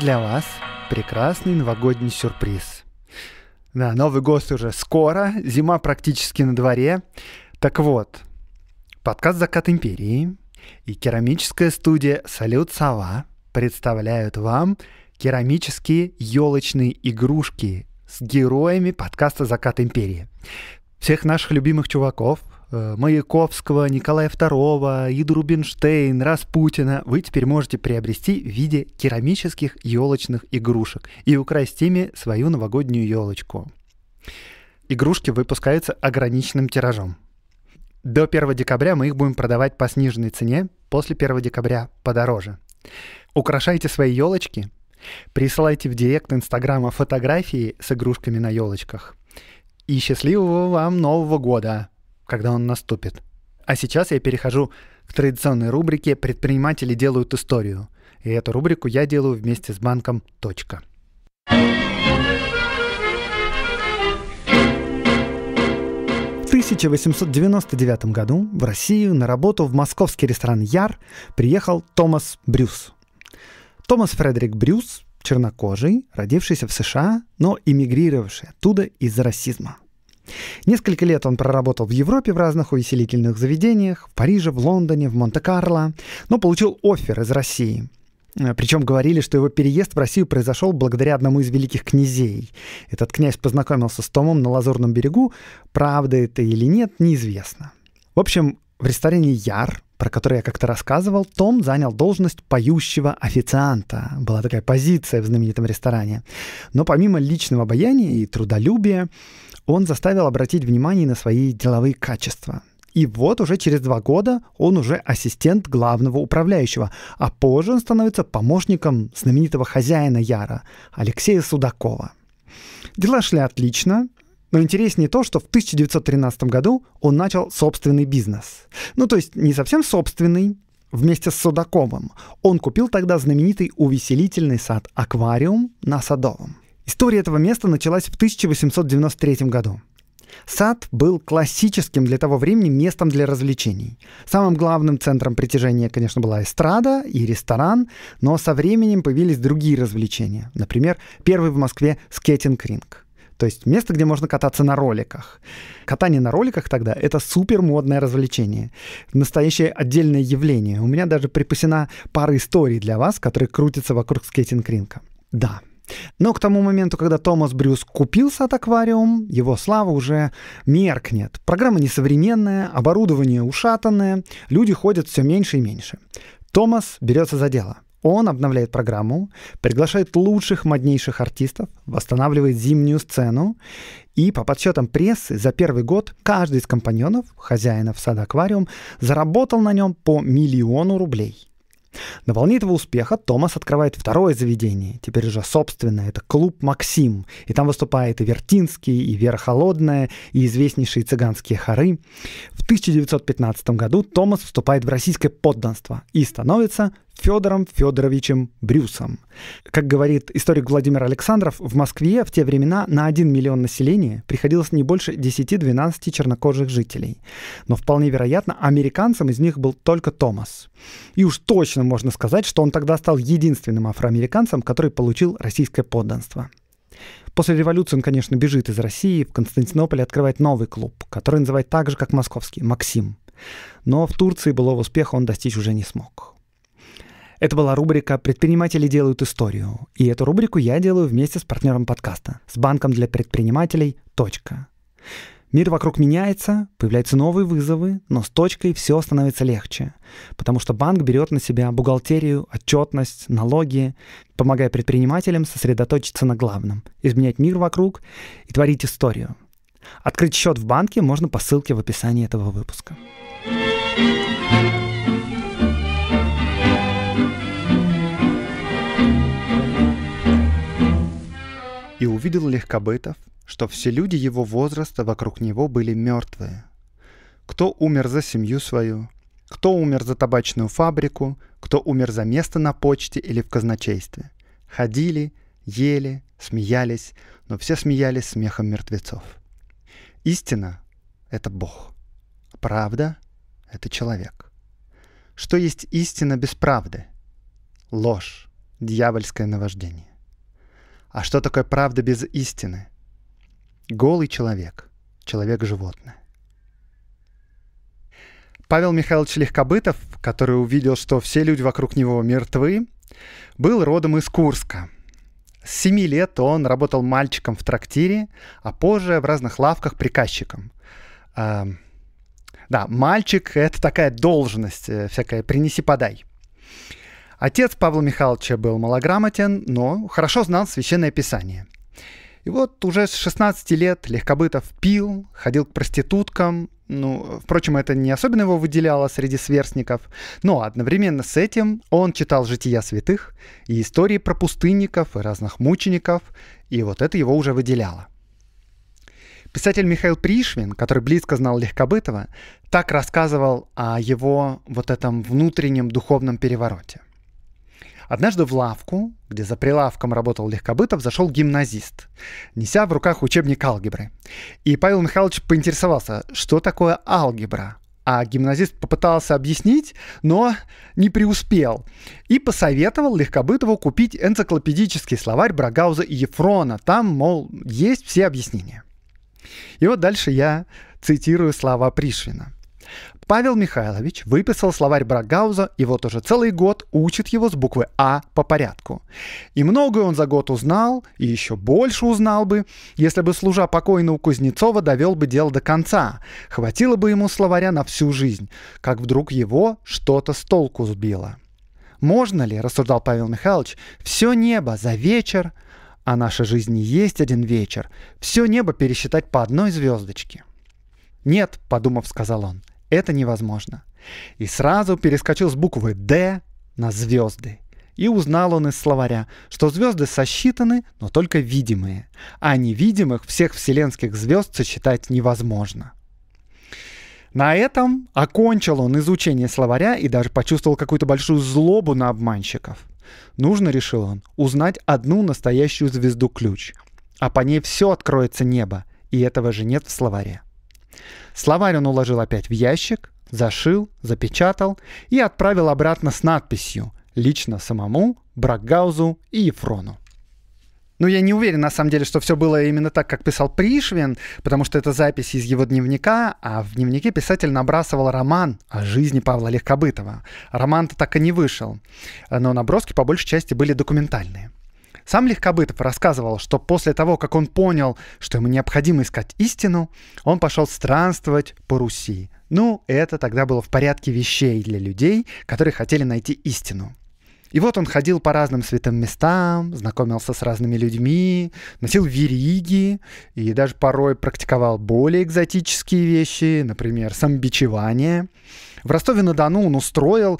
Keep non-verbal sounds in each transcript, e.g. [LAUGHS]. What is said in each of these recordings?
для вас прекрасный новогодний сюрприз. Да, Новый год уже скоро, зима практически на дворе. Так вот, подкаст «Закат империи» и керамическая студия «Салют Сова» представляют вам керамические елочные игрушки с героями подкаста «Закат империи». Всех наших любимых чуваков, Э, Маяковского, Николая II, Иду Рубинштейн, Распутина вы теперь можете приобрести в виде керамических елочных игрушек и украсть ими свою новогоднюю елочку. Игрушки выпускаются ограниченным тиражом. До 1 декабря мы их будем продавать по сниженной цене, после 1 декабря подороже. Украшайте свои елочки, присылайте в директ Инстаграма фотографии с игрушками на елочках. И счастливого вам Нового года! когда он наступит. А сейчас я перехожу к традиционной рубрике «Предприниматели делают историю». И эту рубрику я делаю вместе с банком «Точка». В 1899 году в Россию на работу в московский ресторан «Яр» приехал Томас Брюс. Томас Фредерик Брюс – чернокожий, родившийся в США, но эмигрировавший оттуда из-за расизма – Несколько лет он проработал в Европе в разных увеселительных заведениях, в Париже, в Лондоне, в Монте-Карло, но получил офер из России. Э, Причем говорили, что его переезд в Россию произошел благодаря одному из великих князей. Этот князь познакомился с Томом на Лазурном берегу. Правда это или нет, неизвестно. В общем, в ресторане «Яр», про который я как-то рассказывал, Том занял должность поющего официанта. Была такая позиция в знаменитом ресторане. Но помимо личного обаяния и трудолюбия, он заставил обратить внимание на свои деловые качества. И вот уже через два года он уже ассистент главного управляющего, а позже он становится помощником знаменитого хозяина Яра, Алексея Судакова. Дела шли отлично, но интереснее то, что в 1913 году он начал собственный бизнес. Ну, то есть не совсем собственный, вместе с Судаковым. Он купил тогда знаменитый увеселительный сад «Аквариум» на Садовом. История этого места началась в 1893 году. Сад был классическим для того времени местом для развлечений. Самым главным центром притяжения, конечно, была эстрада и ресторан, но со временем появились другие развлечения. Например, первый в Москве скейтинг-ринг. То есть место, где можно кататься на роликах. Катание на роликах тогда — это супер модное развлечение. Настоящее отдельное явление. У меня даже припасена пара историй для вас, которые крутятся вокруг скейтинг-ринга. Да, но к тому моменту, когда Томас Брюс купился от аквариум, его слава уже меркнет. Программа несовременная, оборудование ушатанное, люди ходят все меньше и меньше. Томас берется за дело. Он обновляет программу, приглашает лучших, моднейших артистов, восстанавливает зимнюю сцену. И по подсчетам прессы за первый год каждый из компаньонов, хозяинов сада «Аквариум», заработал на нем по миллиону рублей. На волне этого успеха Томас открывает второе заведение, теперь уже собственное, это клуб «Максим», и там выступает и Вертинский, и Вера Холодная, и известнейшие цыганские хоры. В 1915 году Томас вступает в российское подданство и становится Федором Федоровичем Брюсом. Как говорит историк Владимир Александров, в Москве в те времена на 1 миллион населения приходилось не больше 10-12 чернокожих жителей. Но вполне вероятно, американцем из них был только Томас. И уж точно можно сказать, что он тогда стал единственным афроамериканцем, который получил российское подданство. После революции он, конечно, бежит из России, в Константинополе открывает новый клуб, который называет так же, как московский, «Максим». Но в Турции былого успеха он достичь уже не смог. Это была рубрика «Предприниматели делают историю». И эту рубрику я делаю вместе с партнером подкаста, с банком для предпринимателей «Точка». Мир вокруг меняется, появляются новые вызовы, но с точкой все становится легче, потому что банк берет на себя бухгалтерию, отчетность, налоги, помогая предпринимателям сосредоточиться на главном, изменять мир вокруг и творить историю. Открыть счет в банке можно по ссылке в описании этого выпуска. и увидел Легкобытов, что все люди его возраста вокруг него были мертвые. Кто умер за семью свою, кто умер за табачную фабрику, кто умер за место на почте или в казначействе. Ходили, ели, смеялись, но все смеялись смехом мертвецов. Истина — это Бог. Правда — это человек. Что есть истина без правды? Ложь, дьявольское наваждение. А что такое правда без истины? Голый человек, человек-животное. Павел Михайлович Легкобытов, который увидел, что все люди вокруг него мертвы, был родом из Курска. С семи лет он работал мальчиком в трактире, а позже в разных лавках приказчиком. Эм, да, мальчик — это такая должность, э, всякая «принеси-подай». Отец Павла Михайловича был малограмотен, но хорошо знал священное писание. И вот уже с 16 лет Легкобытов пил, ходил к проституткам. Ну, впрочем, это не особенно его выделяло среди сверстников. Но одновременно с этим он читал «Жития святых» и истории про пустынников и разных мучеников, и вот это его уже выделяло. Писатель Михаил Пришвин, который близко знал Легкобытова, так рассказывал о его вот этом внутреннем духовном перевороте. Однажды в лавку, где за прилавком работал Легкобытов, зашел гимназист, неся в руках учебник алгебры. И Павел Михайлович поинтересовался, что такое алгебра. А гимназист попытался объяснить, но не преуспел. И посоветовал Легкобытову купить энциклопедический словарь Брагауза и Ефрона. Там, мол, есть все объяснения. И вот дальше я цитирую слова Пришвина. Павел Михайлович выписал словарь Брагауза и вот уже целый год учит его с буквы «А» по порядку. И многое он за год узнал, и еще больше узнал бы, если бы служа покойного Кузнецова довел бы дело до конца. Хватило бы ему словаря на всю жизнь, как вдруг его что-то с толку сбило. «Можно ли, — рассуждал Павел Михайлович, — все небо за вечер, а наша жизнь не есть один вечер, все небо пересчитать по одной звездочке?» «Нет», — подумав, сказал он, это невозможно. И сразу перескочил с буквы «Д» на звезды. И узнал он из словаря, что звезды сосчитаны, но только видимые, а невидимых всех вселенских звезд сосчитать невозможно. На этом окончил он изучение словаря и даже почувствовал какую-то большую злобу на обманщиков. Нужно, решил он, узнать одну настоящую звезду-ключ, а по ней все откроется небо, и этого же нет в словаре. Словарь он уложил опять в ящик, зашил, запечатал и отправил обратно с надписью «Лично самому, Брагаузу и Ефрону». Ну, я не уверен, на самом деле, что все было именно так, как писал Пришвин, потому что это запись из его дневника, а в дневнике писатель набрасывал роман о жизни Павла Легкобытова. Роман-то так и не вышел, но наброски по большей части были документальные. Сам Легкобытов рассказывал, что после того, как он понял, что ему необходимо искать истину, он пошел странствовать по Руси. Ну, это тогда было в порядке вещей для людей, которые хотели найти истину. И вот он ходил по разным святым местам, знакомился с разными людьми, носил вериги и даже порой практиковал более экзотические вещи, например, самобичевание. В Ростове-на-Дону он устроил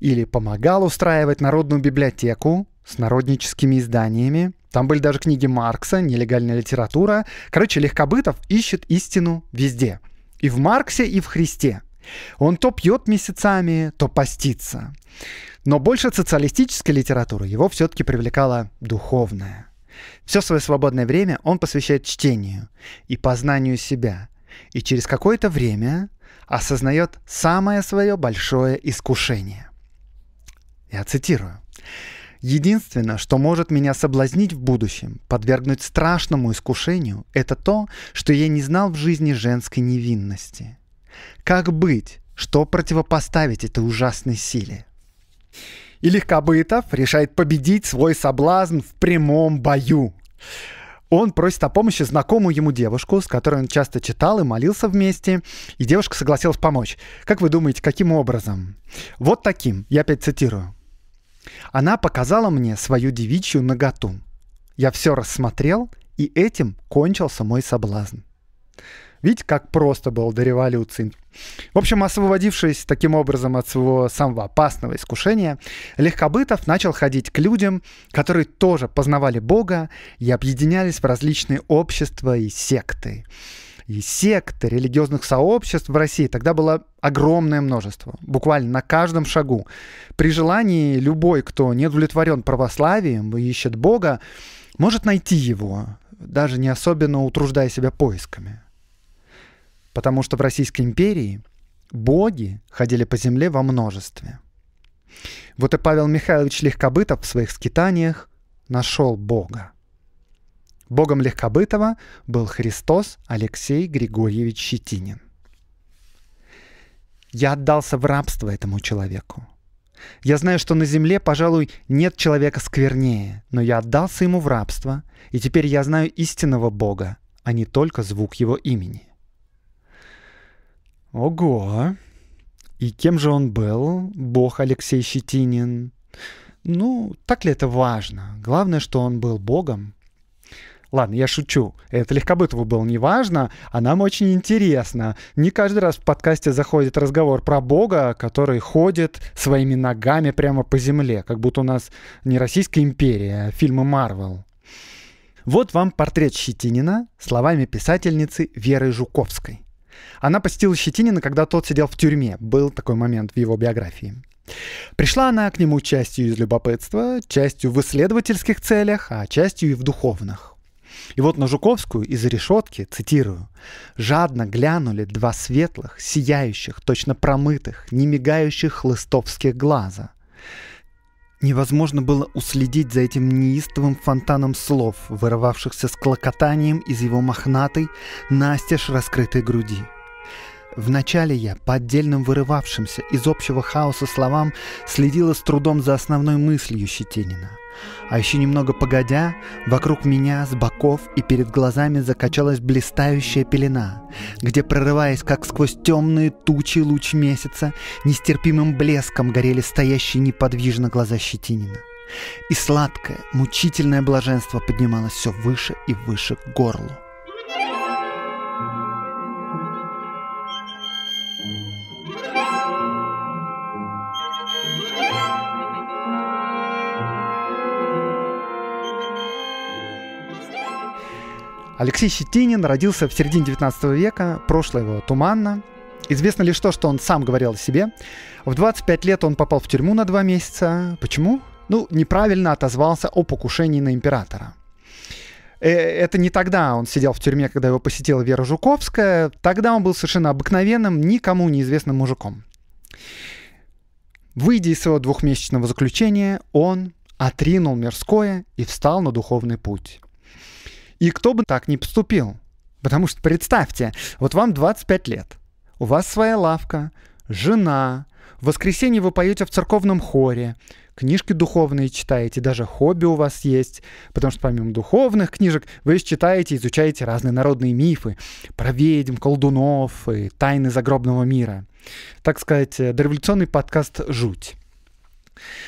или помогал устраивать народную библиотеку, с народническими изданиями. Там были даже книги Маркса, нелегальная литература. Короче, Легкобытов ищет истину везде. И в Марксе, и в Христе. Он то пьет месяцами, то постится. Но больше социалистической литературы его все-таки привлекала духовная. Все свое свободное время он посвящает чтению и познанию себя. И через какое-то время осознает самое свое большое искушение. Я цитирую. Единственное, что может меня соблазнить в будущем, подвергнуть страшному искушению, это то, что я не знал в жизни женской невинности. Как быть? Что противопоставить этой ужасной силе? И Легкобытов решает победить свой соблазн в прямом бою. Он просит о помощи знакомую ему девушку, с которой он часто читал и молился вместе, и девушка согласилась помочь. Как вы думаете, каким образом? Вот таким, я опять цитирую. Она показала мне свою девичью наготу. Я все рассмотрел, и этим кончился мой соблазн. Видите, как просто было до революции. В общем, освободившись таким образом от своего самого опасного искушения, Легкобытов начал ходить к людям, которые тоже познавали Бога и объединялись в различные общества и секты и секты религиозных сообществ в России тогда было огромное множество, буквально на каждом шагу. При желании любой, кто не удовлетворен православием и ищет Бога, может найти его, даже не особенно утруждая себя поисками. Потому что в Российской империи боги ходили по земле во множестве. Вот и Павел Михайлович Легкобытов в своих скитаниях нашел Бога. Богом легкобытого был Христос Алексей Григорьевич Щетинин. Я отдался в рабство этому человеку. Я знаю, что на земле, пожалуй, нет человека сквернее, но я отдался ему в рабство, и теперь я знаю истинного Бога, а не только звук его имени. Ого! И кем же он был, бог Алексей Щетинин? Ну, так ли это важно? Главное, что он был богом, Ладно, я шучу. Это легкобытово было неважно, а нам очень интересно. Не каждый раз в подкасте заходит разговор про Бога, который ходит своими ногами прямо по земле, как будто у нас не Российская империя, а фильмы Марвел. Вот вам портрет Щетинина словами писательницы Веры Жуковской. Она посетила Щетинина, когда тот сидел в тюрьме. Был такой момент в его биографии. Пришла она к нему частью из любопытства, частью в исследовательских целях, а частью и в духовных. И вот на Жуковскую из решетки, цитирую, «жадно глянули два светлых, сияющих, точно промытых, не мигающих хлыстовских глаза». Невозможно было уследить за этим неистовым фонтаном слов, вырывавшихся с клокотанием из его мохнатой, настежь раскрытой груди. Вначале я, по отдельным вырывавшимся из общего хаоса словам, следила с трудом за основной мыслью Щетинина — а еще немного погодя, вокруг меня, с боков и перед глазами закачалась блистающая пелена, где, прорываясь как сквозь темные тучи луч месяца, нестерпимым блеском горели стоящие неподвижно глаза Щетинина. И сладкое, мучительное блаженство поднималось все выше и выше к горлу. Алексей Щетинин родился в середине 19 века, прошлое его туманно. Известно лишь то, что он сам говорил о себе. В 25 лет он попал в тюрьму на два месяца. Почему? Ну, неправильно отозвался о покушении на императора. Э, это не тогда он сидел в тюрьме, когда его посетила Вера Жуковская. Тогда он был совершенно обыкновенным, никому неизвестным мужиком. Выйдя из своего двухмесячного заключения, он отринул мирское и встал на духовный путь. И кто бы так не поступил. Потому что представьте, вот вам 25 лет, у вас своя лавка, жена, в воскресенье вы поете в церковном хоре, книжки духовные читаете, даже хобби у вас есть, потому что помимо духовных книжек вы еще читаете, изучаете разные народные мифы про ведьм, колдунов и тайны загробного мира. Так сказать, э, дореволюционный подкаст «Жуть».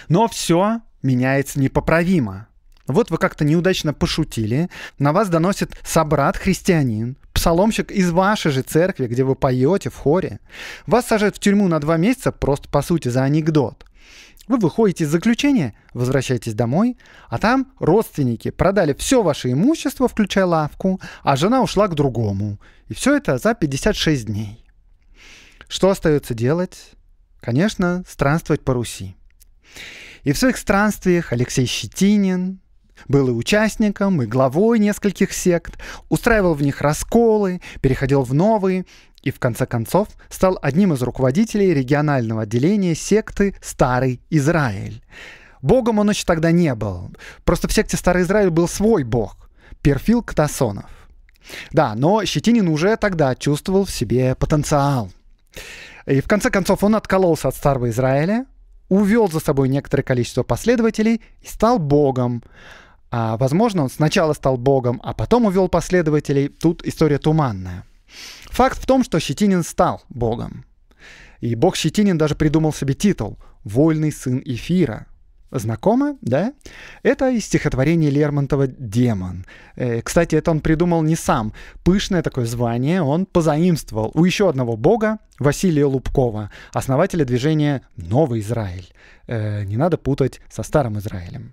Но все меняется непоправимо. Вот вы как-то неудачно пошутили, на вас доносит собрат-христианин, псаломщик из вашей же церкви, где вы поете в хоре. Вас сажают в тюрьму на два месяца просто, по сути, за анекдот. Вы выходите из заключения, возвращаетесь домой, а там родственники продали все ваше имущество, включая лавку, а жена ушла к другому. И все это за 56 дней. Что остается делать? Конечно, странствовать по Руси. И в своих странствиях Алексей Щетинин, был и участником, и главой нескольких сект, устраивал в них расколы, переходил в новые и в конце концов стал одним из руководителей регионального отделения секты «Старый Израиль». Богом он еще тогда не был. Просто в секте «Старый Израиль» был свой бог – Перфил Катасонов. Да, но Щетинин уже тогда чувствовал в себе потенциал. И в конце концов он откололся от Старого Израиля, увел за собой некоторое количество последователей и стал богом. А, возможно, он сначала стал богом, а потом увел последователей. Тут история туманная. Факт в том, что Щетинин стал богом. И бог Щетинин даже придумал себе титул «Вольный сын эфира». Знакомо, да? Это из стихотворения Лермонтова «Демон». Э, кстати, это он придумал не сам. Пышное такое звание он позаимствовал у еще одного бога, Василия Лубкова, основателя движения «Новый Израиль». Э, не надо путать со Старым Израилем.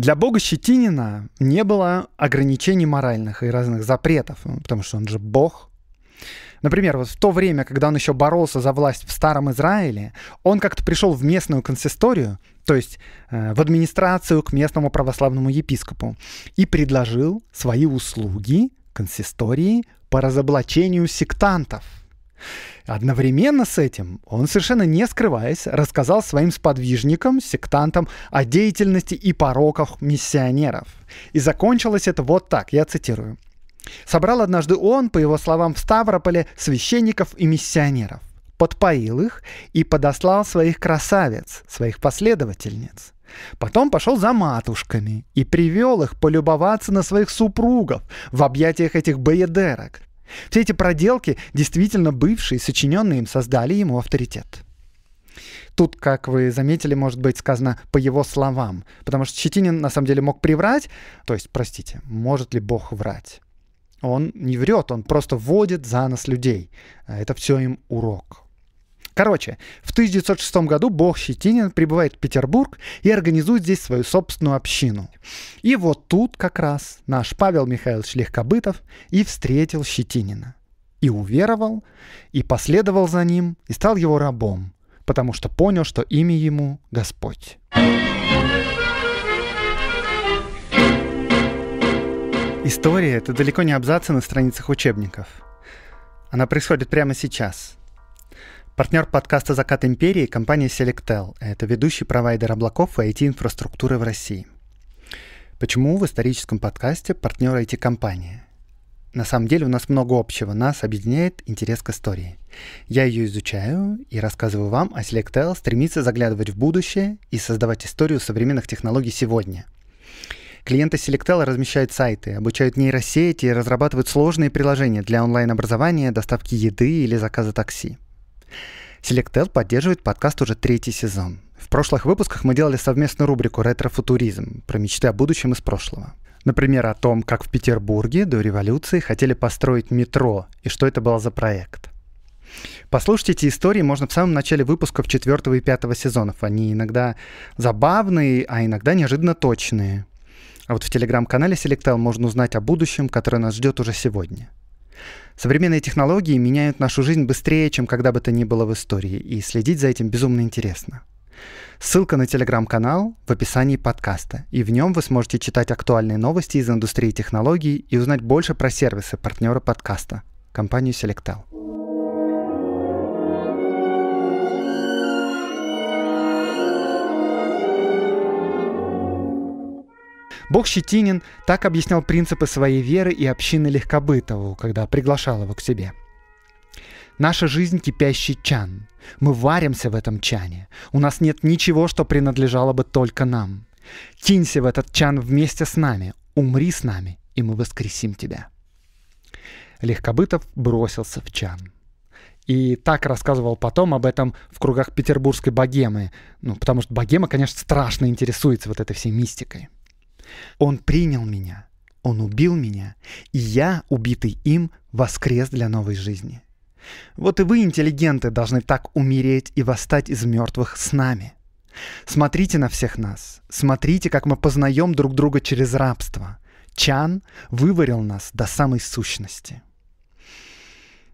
Для бога Щетинина не было ограничений моральных и разных запретов, ну, потому что он же бог. Например, вот в то время, когда он еще боролся за власть в Старом Израиле, он как-то пришел в местную консисторию, то есть э, в администрацию к местному православному епископу, и предложил свои услуги консистории по разоблачению сектантов – Одновременно с этим он, совершенно не скрываясь, рассказал своим сподвижникам, сектантам о деятельности и пороках миссионеров. И закончилось это вот так, я цитирую. Собрал однажды он, по его словам, в Ставрополе священников и миссионеров, подпоил их и подослал своих красавец, своих последовательниц. Потом пошел за матушками и привел их полюбоваться на своих супругов в объятиях этих боедерок, все эти проделки, действительно бывшие, сочиненные им, создали ему авторитет. Тут, как вы заметили, может быть сказано по его словам, потому что Щетинин на самом деле мог приврать, то есть, простите, может ли Бог врать? Он не врет, он просто водит за нос людей. А это все им урок. Короче, в 1906 году бог Щетинин прибывает в Петербург и организует здесь свою собственную общину. И вот тут как раз наш Павел Михайлович Легкобытов и встретил Щетинина. И уверовал, и последовал за ним, и стал его рабом, потому что понял, что имя ему Господь. История — это далеко не абзацы на страницах учебников. Она происходит прямо сейчас — Партнер подкаста «Закат империи» — компания Selectel. Это ведущий провайдер облаков и IT-инфраструктуры в России. Почему в историческом подкасте партнер IT-компании? На самом деле у нас много общего. Нас объединяет интерес к истории. Я ее изучаю и рассказываю вам, а Selectel стремится заглядывать в будущее и создавать историю современных технологий сегодня — Клиенты Selectel размещают сайты, обучают нейросети и разрабатывают сложные приложения для онлайн-образования, доставки еды или заказа такси. SelectL поддерживает подкаст уже третий сезон. В прошлых выпусках мы делали совместную рубрику «Ретрофутуризм» про мечты о будущем из прошлого. Например, о том, как в Петербурге до революции хотели построить метро и что это был за проект. Послушать эти истории можно в самом начале выпусков четвертого и пятого сезонов. Они иногда забавные, а иногда неожиданно точные. А вот в телеграм-канале Selectel можно узнать о будущем, которое нас ждет уже сегодня. Современные технологии меняют нашу жизнь быстрее, чем когда бы то ни было в истории, и следить за этим безумно интересно. Ссылка на телеграм-канал в описании подкаста, и в нем вы сможете читать актуальные новости из индустрии технологий и узнать больше про сервисы партнера подкаста, компанию Selectel. Бог Щетинин так объяснял принципы своей веры и общины Легкобытову, когда приглашал его к себе. Наша жизнь кипящий чан. Мы варимся в этом чане. У нас нет ничего, что принадлежало бы только нам. Кинься в этот чан вместе с нами. Умри с нами, и мы воскресим тебя. Легкобытов бросился в чан. И так рассказывал потом об этом в кругах петербургской богемы. Ну, потому что богема, конечно, страшно интересуется вот этой всей мистикой. Он принял меня, он убил меня, и я, убитый им, воскрес для новой жизни. Вот и вы, интеллигенты, должны так умереть и восстать из мертвых с нами. Смотрите на всех нас, смотрите, как мы познаем друг друга через рабство. Чан выварил нас до самой сущности.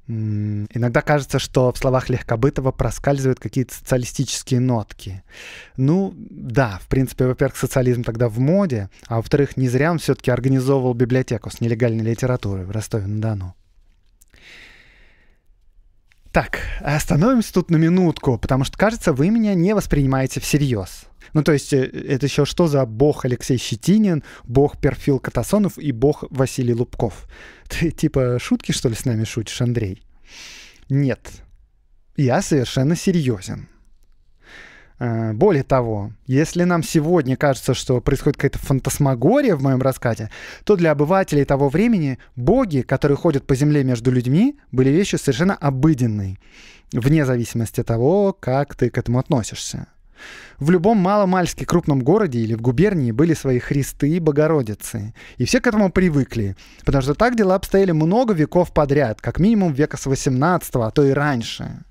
Иногда кажется, что в словах Легкобытова проскальзывают какие-то социалистические нотки. Ну, да, в принципе, во-первых, социализм тогда в моде, а во-вторых, не зря он все-таки организовывал библиотеку с нелегальной литературой в Ростове-на-Дону. Так, остановимся тут на минутку, потому что, кажется, вы меня не воспринимаете всерьез. Ну, то есть, э, это еще что за бог Алексей Щетинин, бог Перфил Катасонов и бог Василий Лубков? Ты типа шутки, что ли, с нами шутишь, Андрей? Нет, я совершенно серьезен. Э, более того, если нам сегодня кажется, что происходит какая-то фантасмагория в моем раскате, то для обывателей того времени боги, которые ходят по земле между людьми, были вещью совершенно обыденной, вне зависимости от того, как ты к этому относишься. В любом маломальски крупном городе или в губернии были свои Христы и Богородицы. И все к этому привыкли, потому что так дела обстояли много веков подряд, как минимум века с 18 а то и раньше.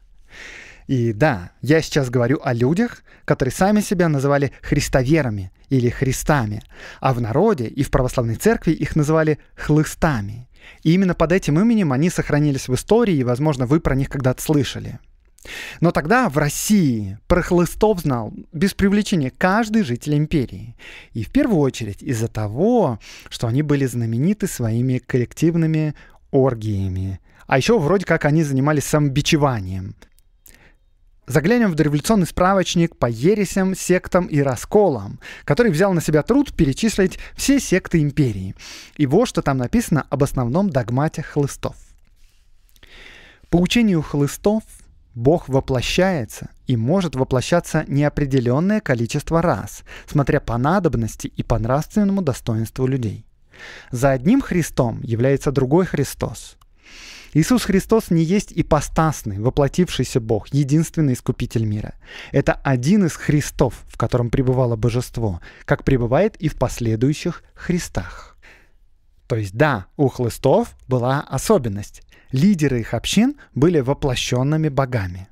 И да, я сейчас говорю о людях, которые сами себя называли христоверами или христами, а в народе и в православной церкви их называли хлыстами. И именно под этим именем они сохранились в истории, и, возможно, вы про них когда-то слышали. Но тогда в России про хлыстов знал без привлечения каждый житель империи. И в первую очередь из-за того, что они были знамениты своими коллективными оргиями. А еще вроде как они занимались самобичеванием. Заглянем в дореволюционный справочник по ересям, сектам и расколам, который взял на себя труд перечислить все секты империи. И вот что там написано об основном догмате хлыстов. По учению хлыстов, Бог воплощается и может воплощаться неопределенное количество раз, смотря по надобности и по нравственному достоинству людей. За одним Христом является другой Христос. Иисус Христос не есть ипостасный, воплотившийся Бог, единственный искупитель мира. Это один из Христов, в котором пребывало божество, как пребывает и в последующих Христах. То есть да, у хлыстов была особенность. Лидеры их общин были воплощенными богами.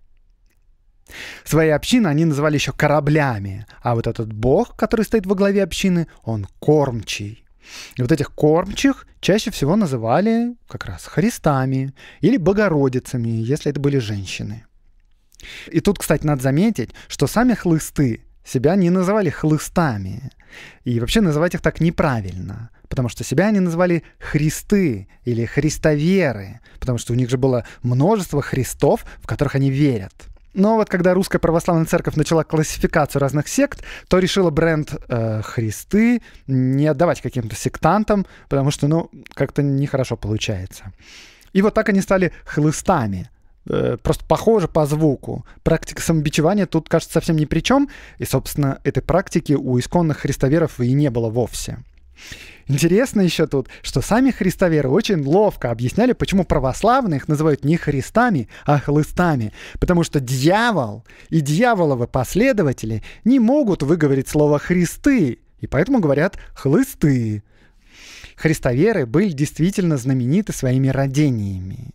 Свои общины они называли еще кораблями, а вот этот бог, который стоит во главе общины, он кормчий. И вот этих кормчих чаще всего называли как раз Христами или Богородицами, если это были женщины. И тут, кстати, надо заметить, что сами хлысты себя не называли хлыстами. И вообще называть их так неправильно, потому что себя они называли христы или христоверы, потому что у них же было множество христов, в которых они верят – но вот когда Русская Православная Церковь начала классификацию разных сект, то решила бренд э, Христы не отдавать каким-то сектантам, потому что, ну, как-то нехорошо получается. И вот так они стали хлыстами. Э, просто похоже по звуку. Практика самобичевания тут, кажется, совсем ни при чем. И, собственно, этой практики у исконных христоверов и не было вовсе. Интересно еще тут, что сами христоверы очень ловко объясняли, почему православных называют не христами, а хлыстами. Потому что дьявол и дьяволовы последователи не могут выговорить слово «христы», и поэтому говорят «хлысты». Христоверы были действительно знамениты своими родениями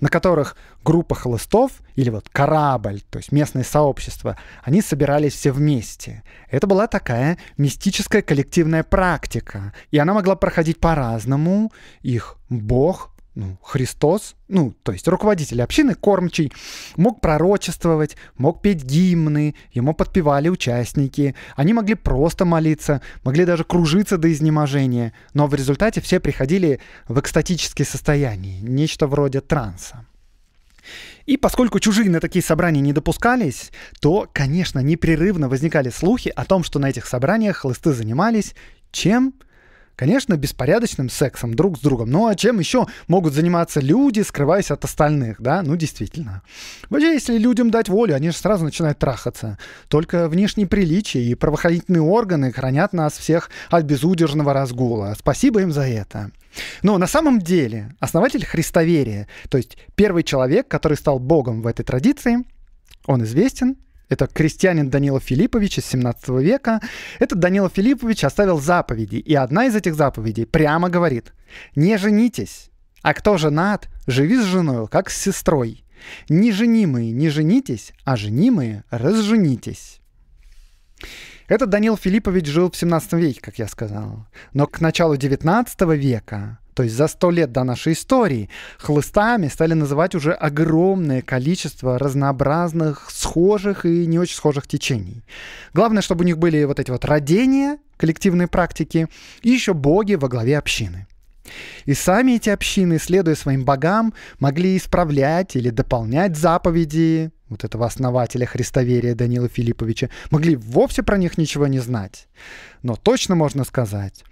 на которых группа холостов или вот корабль, то есть местное сообщество, они собирались все вместе. Это была такая мистическая коллективная практика, и она могла проходить по-разному. Их бог ну, Христос, ну, то есть руководитель общины кормчий, мог пророчествовать, мог петь гимны, ему подпевали участники, они могли просто молиться, могли даже кружиться до изнеможения, но в результате все приходили в экстатическое состояние, нечто вроде транса. И поскольку чужие на такие собрания не допускались, то, конечно, непрерывно возникали слухи о том, что на этих собраниях хлысты занимались чем? – Конечно, беспорядочным сексом друг с другом. Ну а чем еще могут заниматься люди, скрываясь от остальных, да? Ну действительно. Вообще, если людям дать волю, они же сразу начинают трахаться. Только внешние приличия и правоохранительные органы хранят нас всех от безудержного разгула. Спасибо им за это. Но на самом деле основатель христоверия, то есть первый человек, который стал богом в этой традиции, он известен это крестьянин Данила Филиппович из 17 века. Этот Данила Филиппович оставил заповеди, и одна из этих заповедей прямо говорит «Не женитесь, а кто женат, живи с женой, как с сестрой. Неженимые не женитесь, а женимые разженитесь». Этот Данил Филиппович жил в 17 веке, как я сказал. Но к началу 19 века то есть за сто лет до нашей истории, хлыстами стали называть уже огромное количество разнообразных, схожих и не очень схожих течений. Главное, чтобы у них были вот эти вот родения, коллективные практики, и еще боги во главе общины. И сами эти общины, следуя своим богам, могли исправлять или дополнять заповеди вот этого основателя христоверия Данила Филипповича, могли вовсе про них ничего не знать. Но точно можно сказать,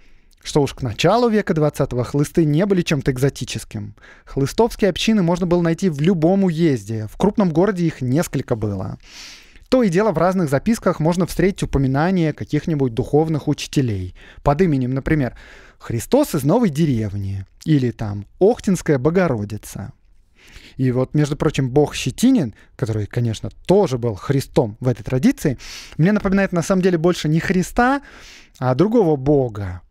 что уж к началу века XX хлысты не были чем-то экзотическим. Хлыстовские общины можно было найти в любом уезде, в крупном городе их несколько было. То и дело в разных записках можно встретить упоминания каких-нибудь духовных учителей. Под именем, например, «Христос из новой деревни» или там «Охтинская Богородица». И вот, между прочим, бог Щетинин, который, конечно, тоже был Христом в этой традиции, мне напоминает на самом деле больше не Христа, а другого бога,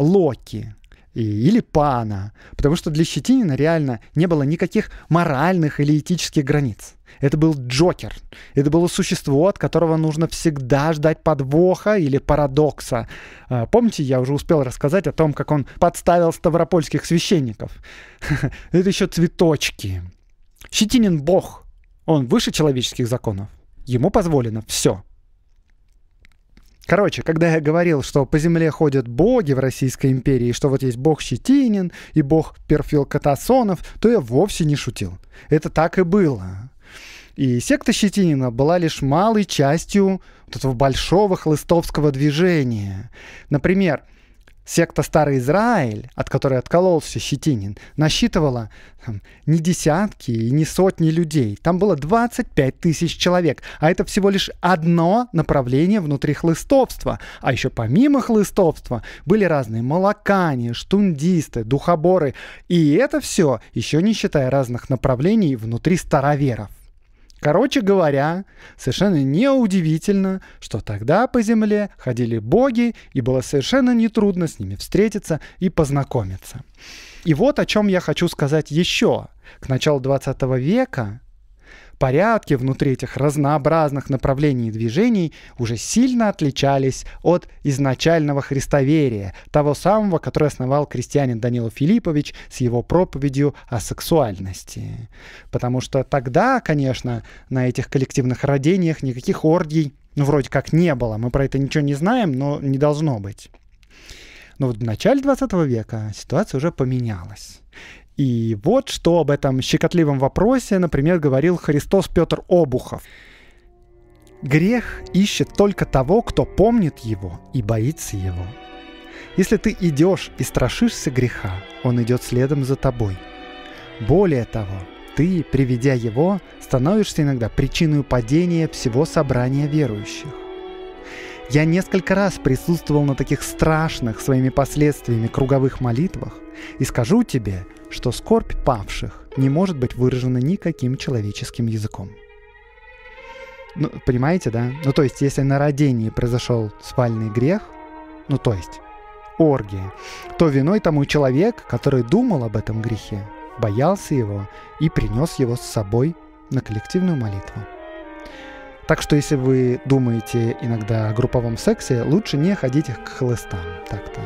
Локи или Пана, потому что для Щетинина реально не было никаких моральных или этических границ. Это был Джокер. Это было существо, от которого нужно всегда ждать подвоха или парадокса. А, помните, я уже успел рассказать о том, как он подставил ставропольских священников. [LAUGHS] Это еще цветочки. Щетинин — бог. Он выше человеческих законов. Ему позволено все — Короче, когда я говорил, что по земле ходят боги в Российской империи, что вот есть бог Щетинин и бог Перфил Катасонов, то я вовсе не шутил. Это так и было. И секта Щетинина была лишь малой частью вот этого большого хлыстовского движения. Например, Секта Старый Израиль, от которой откололся Щетинин, насчитывала там, хм, не десятки и не сотни людей. Там было 25 тысяч человек, а это всего лишь одно направление внутри хлыстовства. А еще помимо хлыстовства были разные молокане, штундисты, духоборы. И это все еще не считая разных направлений внутри староверов. Короче говоря, совершенно неудивительно, что тогда по земле ходили боги, и было совершенно нетрудно с ними встретиться и познакомиться. И вот о чем я хочу сказать еще. К началу 20 века порядки внутри этих разнообразных направлений движений уже сильно отличались от изначального христоверия, того самого, который основал крестьянин Данила Филиппович с его проповедью о сексуальности. Потому что тогда, конечно, на этих коллективных родениях никаких оргий ну, вроде как не было. Мы про это ничего не знаем, но не должно быть. Но вот в начале 20 века ситуация уже поменялась. И вот что об этом щекотливом вопросе, например, говорил Христос Петр Обухов. Грех ищет только того, кто помнит его и боится его. Если ты идешь и страшишься греха, он идет следом за тобой. Более того, ты, приведя его, становишься иногда причиной падения всего собрания верующих. Я несколько раз присутствовал на таких страшных своими последствиями круговых молитвах, и скажу тебе, что скорбь павших не может быть выражена никаким человеческим языком. Ну, понимаете, да? Ну, то есть, если на родении произошел свальный грех, ну, то есть, оргия, то виной тому человек, который думал об этом грехе, боялся его и принес его с собой на коллективную молитву. Так что если вы думаете иногда о групповом сексе, лучше не ходить к холостам. Так-то.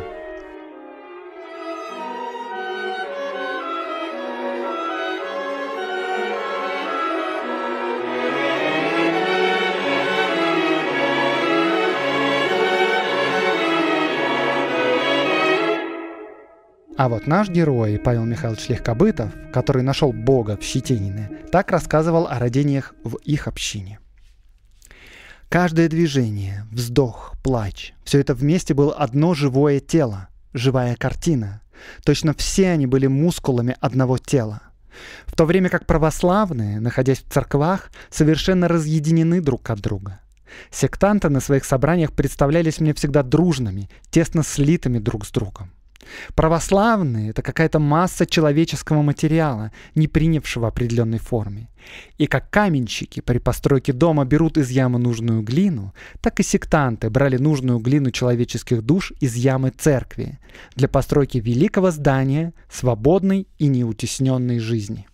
А вот наш герой, Павел Михайлович Легкобытов, который нашел Бога в Щетинине, так рассказывал о родениях в их общине. Каждое движение, вздох, плач – все это вместе было одно живое тело, живая картина. Точно все они были мускулами одного тела. В то время как православные, находясь в церквах, совершенно разъединены друг от друга. Сектанты на своих собраниях представлялись мне всегда дружными, тесно слитыми друг с другом. Православные — это какая-то масса человеческого материала, не принявшего определенной формы. И как каменщики при постройке дома берут из ямы нужную глину, так и сектанты брали нужную глину человеческих душ из ямы церкви для постройки великого здания, свободной и неутесненной жизни.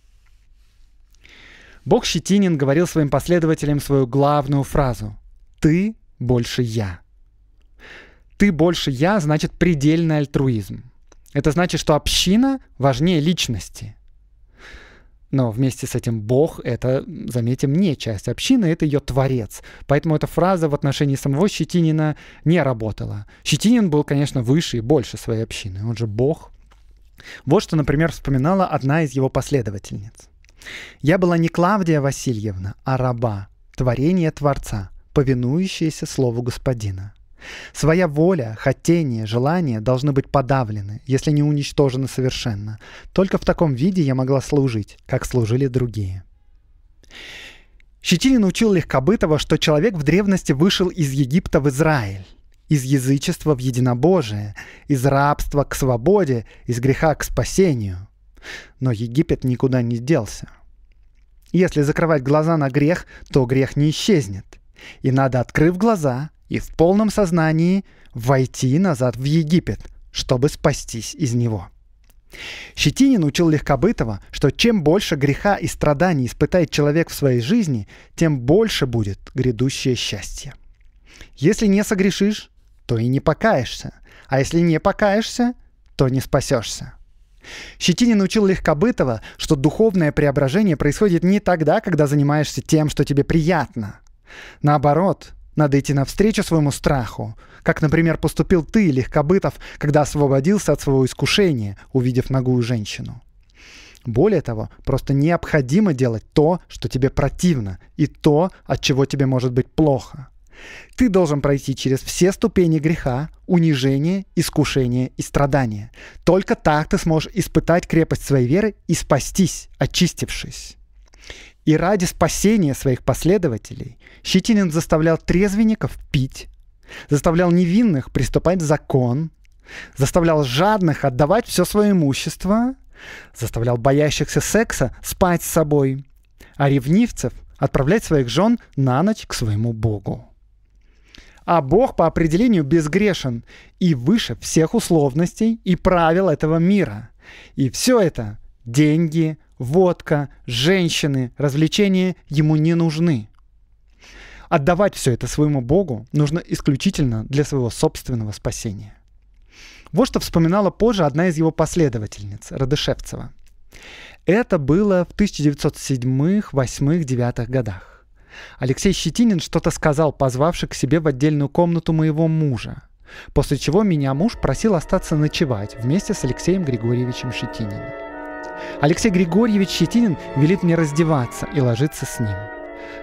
Бог Щетинин говорил своим последователям свою главную фразу «Ты больше я» ты больше я, значит предельный альтруизм. Это значит, что община важнее личности. Но вместе с этим Бог — это, заметим, не часть общины, это ее творец. Поэтому эта фраза в отношении самого Щетинина не работала. Щетинин был, конечно, выше и больше своей общины. Он же Бог. Вот что, например, вспоминала одна из его последовательниц. «Я была не Клавдия Васильевна, а раба, творение Творца, повинующаяся слову Господина. Своя воля, хотение, желание должны быть подавлены, если не уничтожены совершенно. Только в таком виде я могла служить, как служили другие. Щетинин учил Легкобытова, что человек в древности вышел из Египта в Израиль из язычества в единобожие, из рабства к свободе, из греха к спасению. Но Египет никуда не делся. Если закрывать глаза на грех, то грех не исчезнет. И надо, открыв глаза, и в полном сознании войти назад в Египет, чтобы спастись из него. Щетинин учил Легкобытова, что чем больше греха и страданий испытает человек в своей жизни, тем больше будет грядущее счастье. Если не согрешишь, то и не покаешься, а если не покаешься, то не спасешься. Щетинин учил Легкобытова, что духовное преображение происходит не тогда, когда занимаешься тем, что тебе приятно. Наоборот, надо идти навстречу своему страху, как, например, поступил ты, Легкобытов, когда освободился от своего искушения, увидев ногую женщину. Более того, просто необходимо делать то, что тебе противно, и то, от чего тебе может быть плохо. Ты должен пройти через все ступени греха, унижения, искушения и страдания. Только так ты сможешь испытать крепость своей веры и спастись, очистившись. И ради спасения своих последователей Щетинин заставлял трезвенников пить, заставлял невинных приступать закон, заставлял жадных отдавать все свое имущество, заставлял боящихся секса спать с собой, а ревнивцев отправлять своих жен на ночь к своему богу. А бог по определению безгрешен и выше всех условностей и правил этого мира. И все это – деньги, водка, женщины, развлечения ему не нужны. Отдавать все это своему Богу нужно исключительно для своего собственного спасения. Вот что вспоминала позже одна из его последовательниц, Радышевцева. Это было в 1907, 8, 9 годах. Алексей Щетинин что-то сказал, позвавший к себе в отдельную комнату моего мужа, после чего меня муж просил остаться ночевать вместе с Алексеем Григорьевичем Щетининым. Алексей Григорьевич Щетинин велит мне раздеваться и ложиться с ним.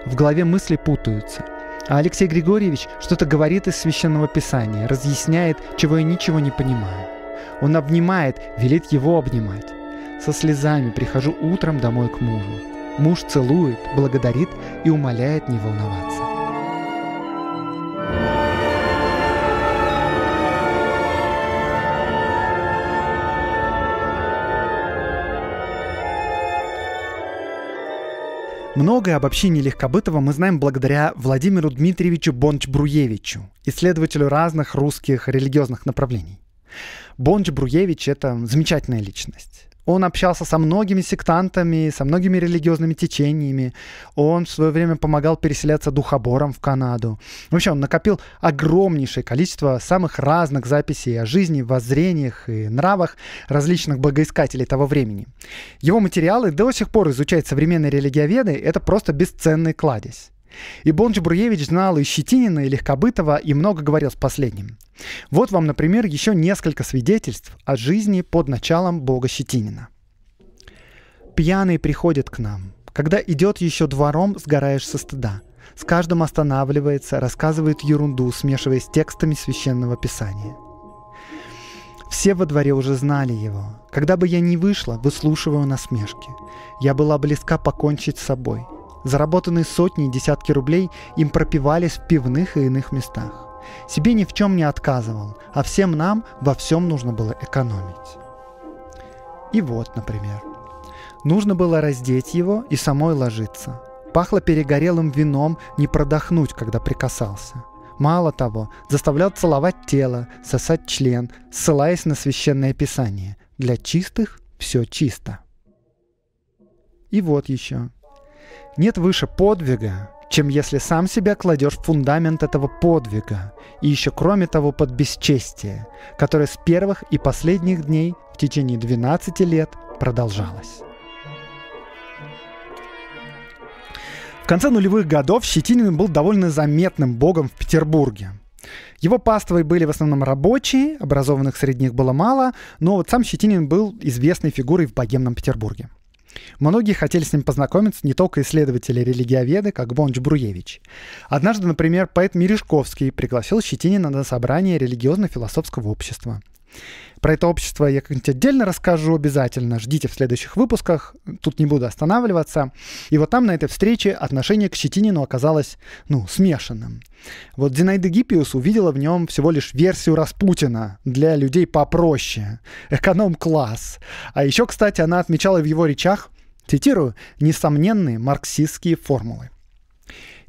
В голове мысли путаются. А Алексей Григорьевич что-то говорит из священного писания, разъясняет, чего я ничего не понимаю. Он обнимает, велит его обнимать. Со слезами прихожу утром домой к мужу. Муж целует, благодарит и умоляет не волноваться. Многое об общине легкобытого мы знаем благодаря Владимиру Дмитриевичу Бонч-Бруевичу, исследователю разных русских религиозных направлений. Бонч-Бруевич — это замечательная личность. Он общался со многими сектантами, со многими религиозными течениями. Он в свое время помогал переселяться духобором в Канаду. В общем, он накопил огромнейшее количество самых разных записей о жизни, воззрениях и нравах различных богоискателей того времени. Его материалы до сих пор изучают современные религиоведы, это просто бесценный кладезь. И Бон Джабуревич знал и Щетинина, и Легкобытова, и много говорил с последним. Вот вам, например, еще несколько свидетельств о жизни под началом Бога Щетинина. «Пьяный приходит к нам. Когда идет еще двором, сгораешь со стыда. С каждым останавливается, рассказывает ерунду, смешиваясь с текстами священного писания. Все во дворе уже знали его. Когда бы я ни вышла, выслушиваю насмешки. Я была близка покончить с собой. Заработанные сотни и десятки рублей им пропивались в пивных и иных местах. Себе ни в чем не отказывал, а всем нам во всем нужно было экономить. И вот, например. Нужно было раздеть его и самой ложиться. Пахло перегорелым вином, не продохнуть, когда прикасался. Мало того, заставлял целовать тело, сосать член, ссылаясь на священное писание. Для чистых все чисто. И вот еще. Нет выше подвига, чем если сам себя кладешь в фундамент этого подвига, и еще кроме того под бесчестие, которое с первых и последних дней в течение 12 лет продолжалось. В конце нулевых годов Щетинин был довольно заметным богом в Петербурге. Его паствой были в основном рабочие, образованных средних было мало, но вот сам Щетинин был известной фигурой в богемном Петербурге. Многие хотели с ним познакомиться не только исследователи-религиоведы, как Бонч Бруевич. Однажды, например, поэт Мережковский пригласил Щетинина на собрание религиозно-философского общества. Про это общество я как-нибудь отдельно расскажу обязательно. Ждите в следующих выпусках. Тут не буду останавливаться. И вот там на этой встрече отношение к Щетинину оказалось, ну, смешанным. Вот Зинаида Гиппиус увидела в нем всего лишь версию Распутина для людей попроще. Эконом-класс. А еще, кстати, она отмечала в его речах Цитирую несомненные марксистские формулы.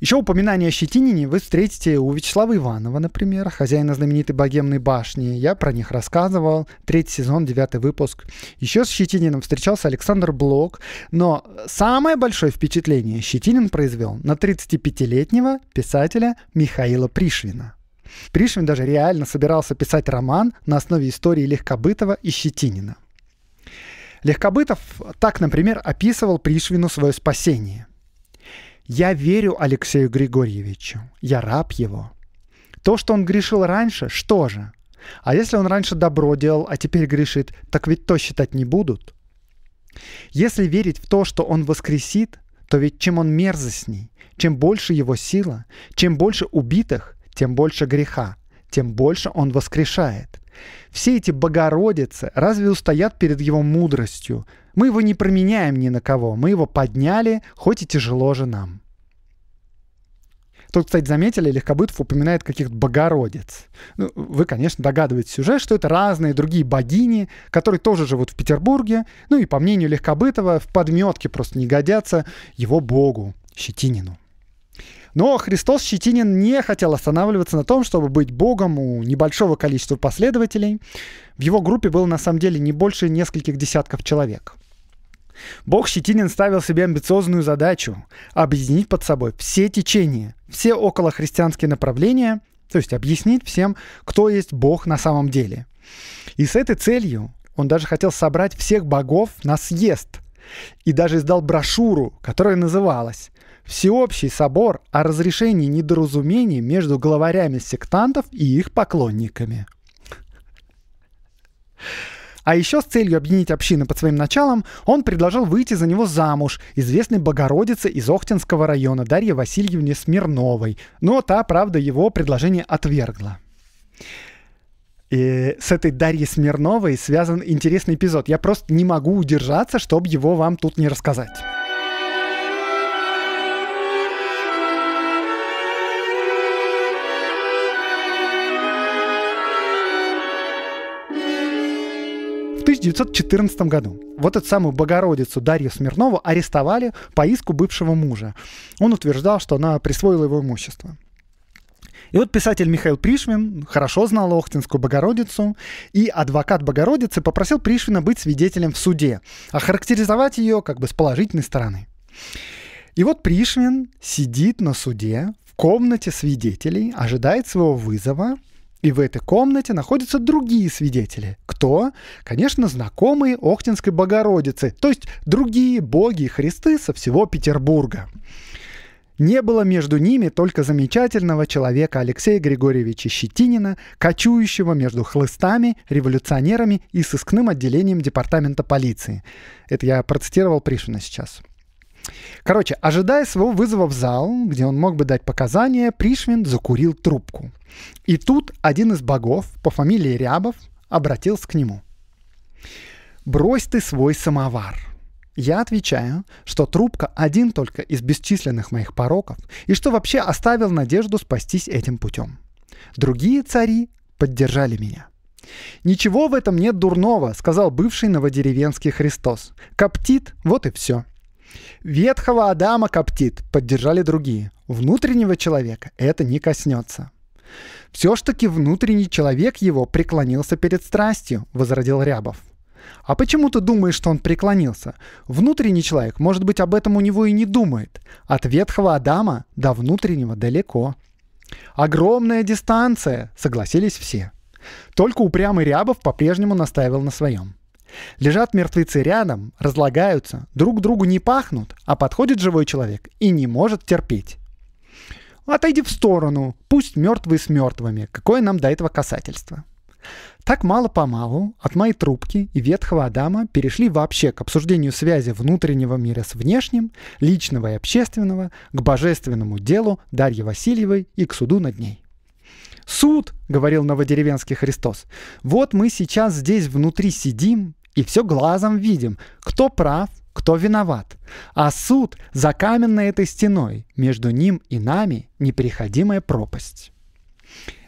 Еще упоминание о Щетинине вы встретите у Вячеслава Иванова, например, хозяина знаменитой богемной башни. Я про них рассказывал. Третий сезон, девятый выпуск. Еще с Щетининым встречался Александр Блок. Но самое большое впечатление Щетинин произвел на 35-летнего писателя Михаила Пришвина. Пришвин даже реально собирался писать роман на основе истории Легкобытова и Щетинина. Легкобытов так, например, описывал Пришвину свое спасение. «Я верю Алексею Григорьевичу. Я раб его. То, что он грешил раньше, что же? А если он раньше добро делал, а теперь грешит, так ведь то считать не будут. Если верить в то, что он воскресит, то ведь чем он мерзостней, чем больше его сила, чем больше убитых, тем больше греха, тем больше он воскрешает. Все эти Богородицы разве устоят перед его мудростью? Мы его не променяем ни на кого, мы его подняли, хоть и тяжело же нам. Тут, кстати, заметили, Легкобытов упоминает каких-то богородец. Ну, вы, конечно, догадываетесь уже, что это разные другие богини, которые тоже живут в Петербурге, ну и, по мнению Легкобытова, в подметке просто не годятся его богу, Щетинину. Но Христос Щетинин не хотел останавливаться на том, чтобы быть Богом у небольшого количества последователей. В его группе было на самом деле не больше нескольких десятков человек. Бог Щетинин ставил себе амбициозную задачу – объединить под собой все течения, все околохристианские направления, то есть объяснить всем, кто есть Бог на самом деле. И с этой целью он даже хотел собрать всех богов на съезд – и даже издал брошюру, которая называлась всеобщий собор о разрешении недоразумений между главарями сектантов и их поклонниками. А еще с целью объединить общины под своим началом, он предложил выйти за него замуж известной богородице из Охтинского района Дарье Васильевне Смирновой. Но та, правда, его предложение отвергла. И с этой Дарьей Смирновой связан интересный эпизод. Я просто не могу удержаться, чтобы его вам тут не рассказать. 1914 году вот эту самую Богородицу Дарью Смирнову арестовали по иску бывшего мужа. Он утверждал, что она присвоила его имущество. И вот писатель Михаил Пришвин хорошо знал Охтинскую Богородицу, и адвокат Богородицы попросил Пришвина быть свидетелем в суде, а характеризовать ее как бы с положительной стороны. И вот Пришвин сидит на суде в комнате свидетелей, ожидает своего вызова – и в этой комнате находятся другие свидетели. Кто? Конечно, знакомые Охтинской Богородицы, то есть другие боги и христы со всего Петербурга. Не было между ними только замечательного человека Алексея Григорьевича Щетинина, кочующего между хлыстами, революционерами и сыскным отделением департамента полиции. Это я процитировал Пришина сейчас. Короче, ожидая своего вызова в зал, где он мог бы дать показания, Пришвин закурил трубку. И тут один из богов по фамилии Рябов обратился к нему. «Брось ты свой самовар», я отвечаю, что трубка один только из бесчисленных моих пороков, и что вообще оставил надежду спастись этим путем. Другие цари поддержали меня. «Ничего в этом нет дурного», — сказал бывший новодеревенский Христос. «Коптит, вот и все». Ветхого Адама коптит, поддержали другие. Внутреннего человека это не коснется. Все ж таки внутренний человек его преклонился перед страстью, возродил Рябов. А почему ты думаешь, что он преклонился? Внутренний человек, может быть, об этом у него и не думает. От ветхого Адама до внутреннего далеко. Огромная дистанция, согласились все. Только упрямый Рябов по-прежнему настаивал на своем. Лежат мертвецы рядом, разлагаются, друг другу не пахнут, а подходит живой человек и не может терпеть. Отойди в сторону, пусть мертвые с мертвыми, какое нам до этого касательство. Так мало-помалу от моей трубки и ветхого Адама перешли вообще к обсуждению связи внутреннего мира с внешним, личного и общественного, к божественному делу Дарьи Васильевой и к суду над ней. «Суд!» — говорил новодеревенский Христос. «Вот мы сейчас здесь внутри сидим, и все глазом видим, кто прав, кто виноват. А суд за каменной этой стеной, между ним и нами непереходимая пропасть.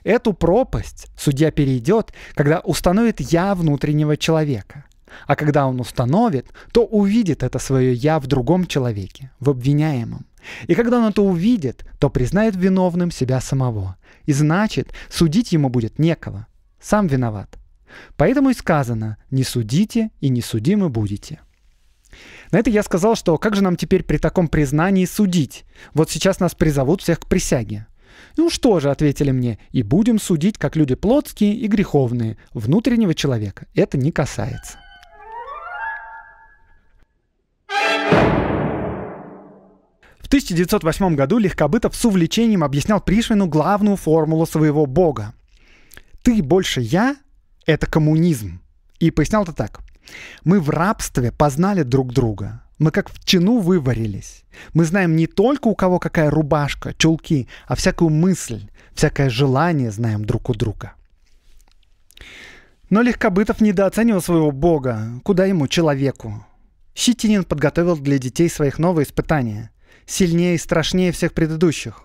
Эту пропасть судья перейдет, когда установит «я» внутреннего человека. А когда он установит, то увидит это свое «я» в другом человеке, в обвиняемом. И когда он это увидит, то признает виновным себя самого. И значит, судить ему будет некого. Сам виноват. Поэтому и сказано «не судите и не судимы будете». На это я сказал, что как же нам теперь при таком признании судить? Вот сейчас нас призовут всех к присяге. Ну что же, ответили мне, и будем судить, как люди плотские и греховные, внутреннего человека. Это не касается. В 1908 году Легкобытов с увлечением объяснял Пришвину главную формулу своего бога. «Ты больше я, это коммунизм. И пояснял это так. Мы в рабстве познали друг друга. Мы как в чину выварились. Мы знаем не только у кого какая рубашка, чулки, а всякую мысль, всякое желание знаем друг у друга. Но Легкобытов недооценивал своего бога, куда ему, человеку. Щетинин подготовил для детей своих новые испытания, сильнее и страшнее всех предыдущих.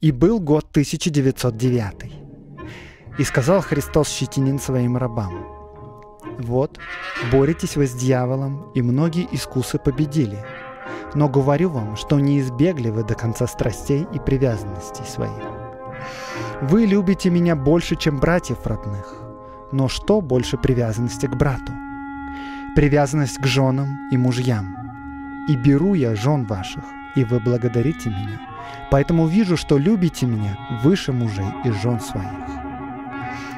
И был год 1909. И сказал Христос Щетинин своим рабам, «Вот, боретесь вы с дьяволом, и многие искусы победили. Но говорю вам, что не избегли вы до конца страстей и привязанностей своих. Вы любите меня больше, чем братьев родных, но что больше привязанности к брату? Привязанность к женам и мужьям. И беру я жен ваших, и вы благодарите меня. Поэтому вижу, что любите меня выше мужей и жен своих.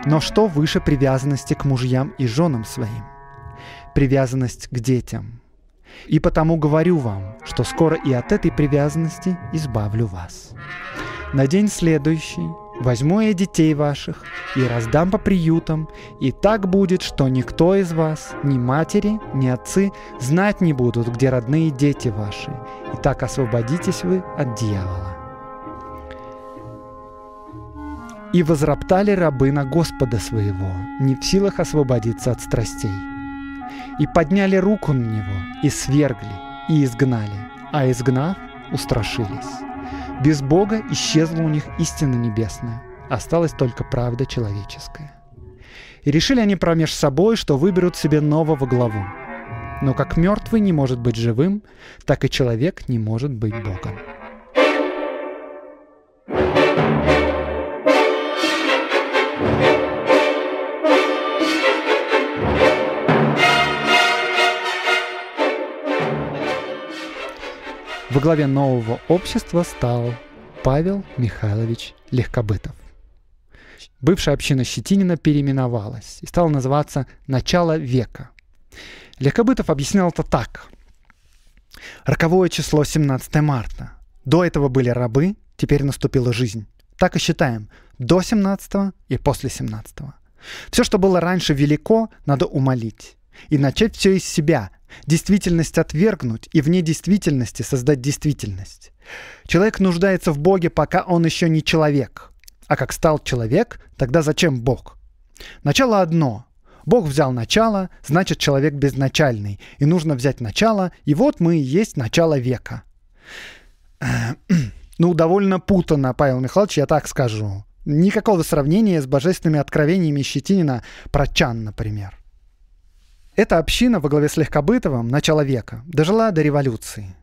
Но что выше привязанности к мужьям и женам своим? Привязанность к детям. И потому говорю вам, что скоро и от этой привязанности избавлю вас. На день следующий возьму я детей ваших и раздам по приютам, и так будет, что никто из вас, ни матери, ни отцы, знать не будут, где родные дети ваши, и так освободитесь вы от дьявола. И возроптали рабы на Господа своего, не в силах освободиться от страстей. И подняли руку на него, и свергли, и изгнали, а изгнав, устрашились. Без Бога исчезла у них истина небесная, осталась только правда человеческая. И решили они промеж собой, что выберут себе нового главу. Но как мертвый не может быть живым, так и человек не может быть Богом. Во главе нового общества стал Павел Михайлович Легкобытов. Бывшая община Щетинина переименовалась и стала называться «Начало века». Легкобытов объяснял это так. Роковое число 17 марта. До этого были рабы, теперь наступила жизнь. Так и считаем. До 17 и после 17. -го. Все, что было раньше велико, надо умолить. И начать все из себя, Действительность отвергнуть и вне действительности создать действительность. Человек нуждается в Боге, пока он еще не человек. А как стал человек, тогда зачем Бог? Начало одно. Бог взял начало, значит человек безначальный. И нужно взять начало, и вот мы и есть начало века. [CLEARS THROAT] Ну, довольно путано, Павел Михайлович, я так скажу. Никакого сравнения с божественными откровениями Щетинина про Чан, например. Эта община во главе с Легкобытовым начала века дожила до революции.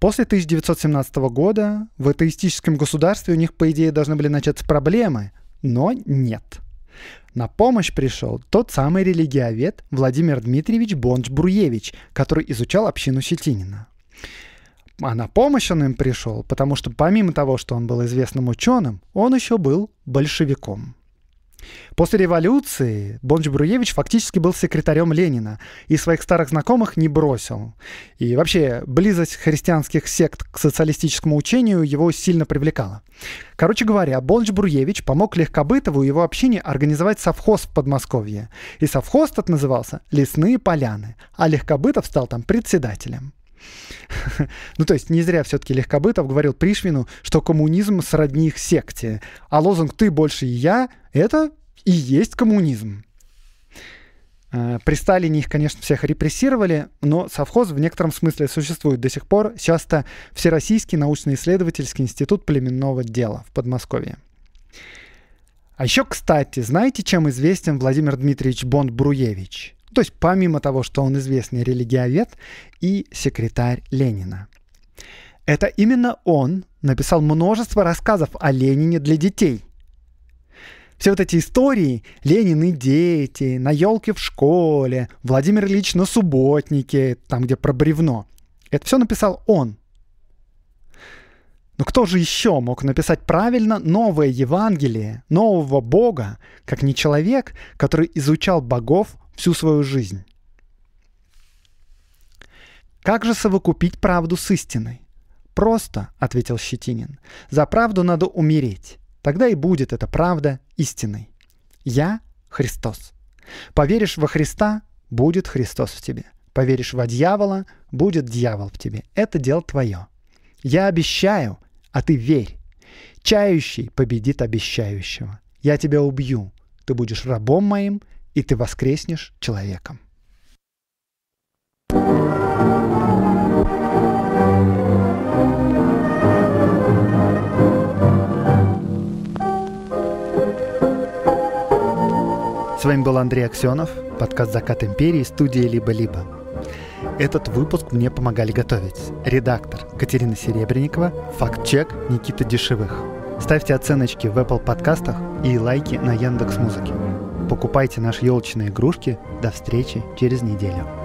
После 1917 года в атеистическом государстве у них, по идее, должны были начаться проблемы, но нет. На помощь пришел тот самый религиовед Владимир Дмитриевич Бонч-Бруевич, который изучал общину Щетинина. А на помощь он им пришел, потому что помимо того, что он был известным ученым, он еще был большевиком. После революции Бонч Бруевич фактически был секретарем Ленина и своих старых знакомых не бросил. И вообще, близость христианских сект к социалистическому учению его сильно привлекала. Короче говоря, Бонч Бруевич помог Легкобытову и его общине организовать совхоз в Подмосковье. И совхоз тот назывался «Лесные поляны», а Легкобытов стал там председателем. [LAUGHS] ну, то есть не зря все-таки Легкобытов говорил Пришвину, что коммунизм сродни их секте, а лозунг «ты больше и я» — это и есть коммунизм. Э, при Сталине их, конечно, всех репрессировали, но совхоз в некотором смысле существует до сих пор. Часто Всероссийский научно-исследовательский институт племенного дела в Подмосковье. А еще, кстати, знаете, чем известен Владимир Дмитриевич Бонд-Бруевич? То есть помимо того, что он известный религиовед и секретарь Ленина. Это именно он написал множество рассказов о Ленине для детей. Все вот эти истории «Ленин и дети», «На елке в школе», «Владимир Ильич на субботнике», там, где про бревно. Это все написал он. Но кто же еще мог написать правильно новое Евангелие, нового Бога, как не человек, который изучал богов всю свою жизнь. Как же совокупить правду с истиной? Просто, ответил Щетинин, за правду надо умереть. Тогда и будет эта правда истиной. Я Христос. Поверишь во Христа, будет Христос в тебе. Поверишь во дьявола, будет дьявол в тебе. Это дело твое. Я обещаю, а ты верь. Чающий победит обещающего. Я тебя убью. Ты будешь рабом моим, и ты воскреснешь человеком. С вами был Андрей Аксенов, подкаст «Закат империи» студии «Либо-либо». Этот выпуск мне помогали готовить редактор Катерина Серебренникова, факт-чек Никита Дешевых. Ставьте оценочки в Apple подкастах и лайки на Яндекс.Музыке. Музыке покупайте наши елочные игрушки. До встречи через неделю.